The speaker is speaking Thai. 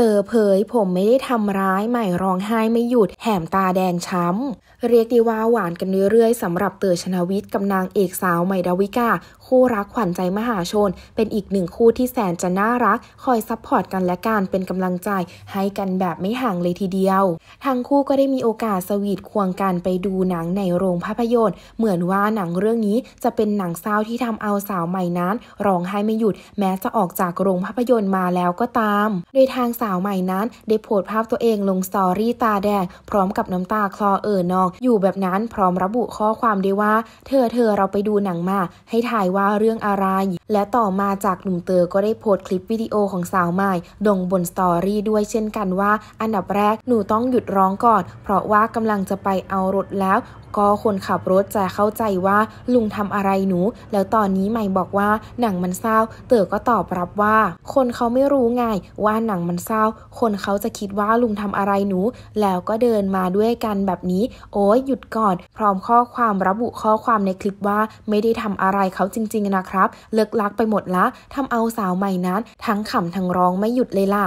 เตอเผยผมไม่ได้ทำร้ายใหม่ร้องไห้ไม่หยุด แหมตาแดงช้ำเรียกดีว่า หวานกันเรื่อยๆสำหรับเต๋อชนาวิทย์กับนางเอกสาวใหม่ดาวิกา คู่รักขวัญใจมหาชน เป็นอีกหนึ่งคู่ที่แสนจะน่ารักคอยซัพพอร์ตกันและการเป็นกำลังใจให้กันแบบไม่ห่างเลยทีเดียวทั้งคู่ก็ได้มีโอกาสสวีทควงกันไปดูหนังในโรงภาพยนตร์ เหมือนว่าหนังเรื่องนี้จะเป็นหนังเศร้าที่ทำเอาสาวใหม่นั้นร้องไห้ไม่หยุด แม้จะออกจากโรงภาพยนตร์มาแล้วก็ตามโดยทางสาาวใหม่นั้น ได้โพสต์ภาพตัวเองลงสตอรี่ตาแดง พร้อมกับน้ำตาคลอเอ่อนองอยู่แบบนั้นพร้อมระบุข้อความด้วยว่าเธอเธอเราไปดูหนังมา ให้ถ่ายว่าเรื่องอะไร และต่อมาจากหนุ่มเตอก็ได้โพสต์คลิปวิดีโอของสาวใหม่ลงบนสตอรี่ด้วยเช่นกันว่า อันดับแรกหนูต้องหยุดร้องก่อน เพราะว่ากำลังจะไปเอารถแล้วก็คนขับรถจะเข้าใจว่า ลุงทำอะไรหนู แล้วตอนนี้ใหม่บอกว่าหนังมันเศร้าเต๋อก็ตอบรับว่าคนเขาไม่รู้ไงว่าหนังมันเศร้าคนเขาจะคิดว่าลุงทำอะไรหนู แล้วก็เดินมาด้วยกันแบบนี้โอ้ยหยุดก่อน พร้อมข้อความระบุข้อความในคลิปว่า ไม่ได้ทำอะไรเขาจริงๆนะครับ เลิกลักไปหมดละทำเอาสาวใหม่นั้น ทั้งขำทั้งร้องไม่หยุดเลยล่ะ